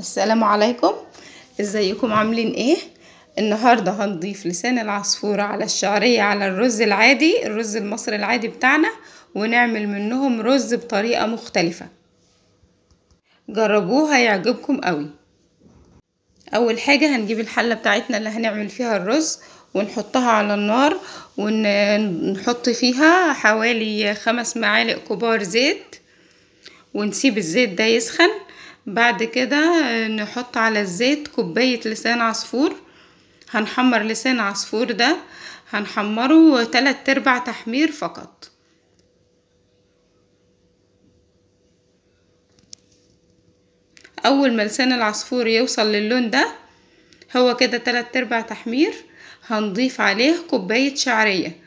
السلام عليكم ازيكم عاملين ايه النهارده هنضيف لسان العصفورة على الشعرية على الرز العادي الرز المصري العادي بتاعنا ونعمل منهم رز بطريقة مختلفة جربوه هيعجبكم قوي اول حاجة هنجيب الحلة بتاعتنا اللي هنعمل فيها الرز ونحطها على النار ونحط فيها حوالي خمس معالق كبار زيت ونسيب الزيت ده يسخن بعد كده آه، نحط على الزيت كوباية لسان عصفور هنحمر لسان عصفور ده هنحمره تلات ارباع تحمير فقط اول ما لسان العصفور يوصل للون ده هو كده تلات ارباع تحمير هنضيف عليه كوباية شعرية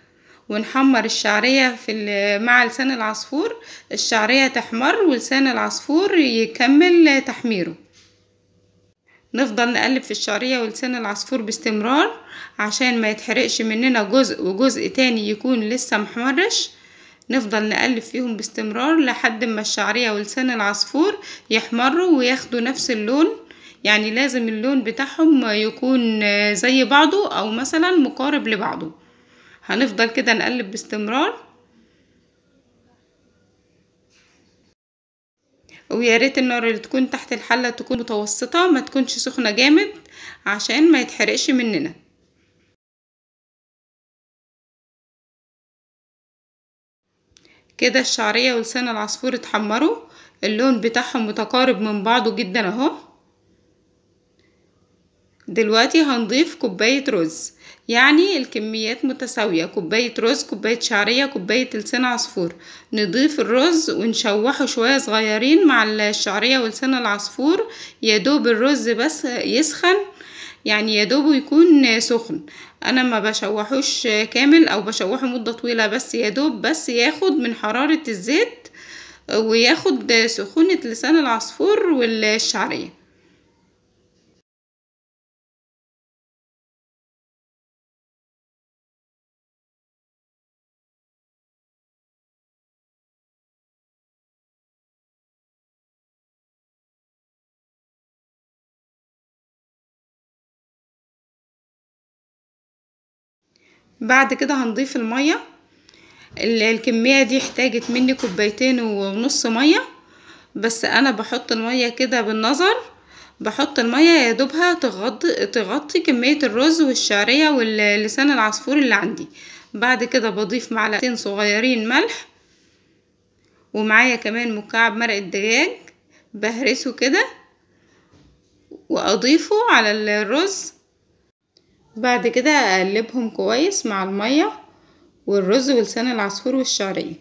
ونحمر الشعرية في مع لسان العصفور الشعرية تحمر ولسان العصفور يكمل تحميره نفضل نقلب في الشعرية ولسان العصفور باستمرار عشان ما يتحرقش مننا جزء وجزء تاني يكون لسه محمرش نفضل نقلب فيهم باستمرار لحد ما الشعرية ولسان العصفور يحمروا وياخدوا نفس اللون يعني لازم اللون بتاعهم يكون زي بعضه او مثلا مقارب لبعضه هنفضل كده نقلب باستمرار ويا ريت النار اللي تكون تحت الحله تكون متوسطه ما تكونش سخنه جامد عشان ما يتحرقش مننا كده الشعريه ولسان العصفور اتحمروا اللون بتاعهم متقارب من بعضه جدا اهو دلوقتي هنضيف كوباية رز يعني الكميات متساوية كوباية رز كوباية شعرية كوباية لسان عصفور نضيف الرز ونشوحه شوية صغيرين مع الشعرية ولسان العصفور يدوب الرز بس يسخن يعني يدوب يكون سخن انا ما بشوحوش كامل او بشوحه مدة طويلة بس يدوب بس ياخد من حرارة الزيت وياخد سخونة لسان العصفور والشعرية بعد كده هنضيف المية الكمية دي احتاجت مني كوبايتين ونص مية بس انا بحط المية كده بالنظر بحط المية يا دوبها تغطي, تغطي كمية الرز والشعرية واللسان العصفور اللي عندي بعد كده بضيف معلقتين صغيرين ملح ومعايا كمان مكعب مرق الدجاج بهرسه كده واضيفه على الرز بعد كده اقلبهم كويس مع المية والرز ولسان العصفور والشعرية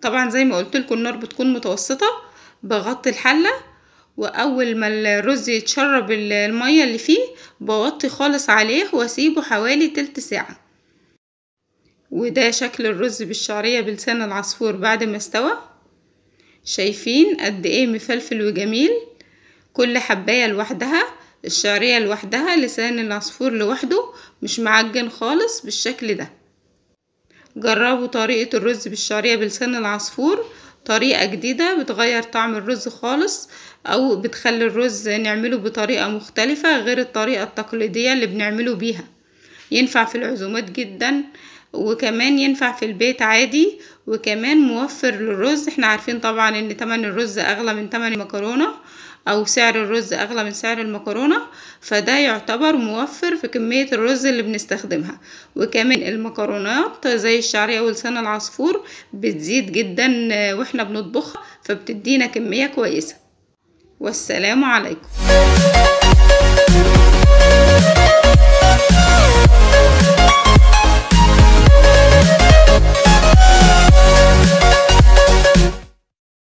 طبعا زي ما قلت لكم النار بتكون متوسطة بغطي الحلة واول ما الرز يتشرب المية اللي فيه بوطي خالص عليه واسيبه حوالي تلت ساعة وده شكل الرز بالشعرية بلسان العصفور بعد ما استوى شايفين قد ايه مفلفل وجميل كل حباية لوحدها الشعرية لوحدها لسان العصفور لوحده مش معجن خالص بالشكل ده جربوا طريقة الرز بالشعرية بلسان العصفور طريقة جديدة بتغير طعم الرز خالص أو بتخلي الرز نعمله بطريقة مختلفة غير الطريقة التقليدية اللي بنعمله بيها ينفع في العزومات جدا وكمان ينفع في البيت عادي وكمان موفر للرز احنا عارفين طبعا ان تمن الرز اغلى من تمن المكرونة او سعر الرز اغلى من سعر المكرونة فده يعتبر موفر في كمية الرز اللي بنستخدمها وكمان المكرونات زي الشعرية ولسان العصفور بتزيد جدا واحنا بنطبخها فبتدينا كمية كويسة والسلام عليكم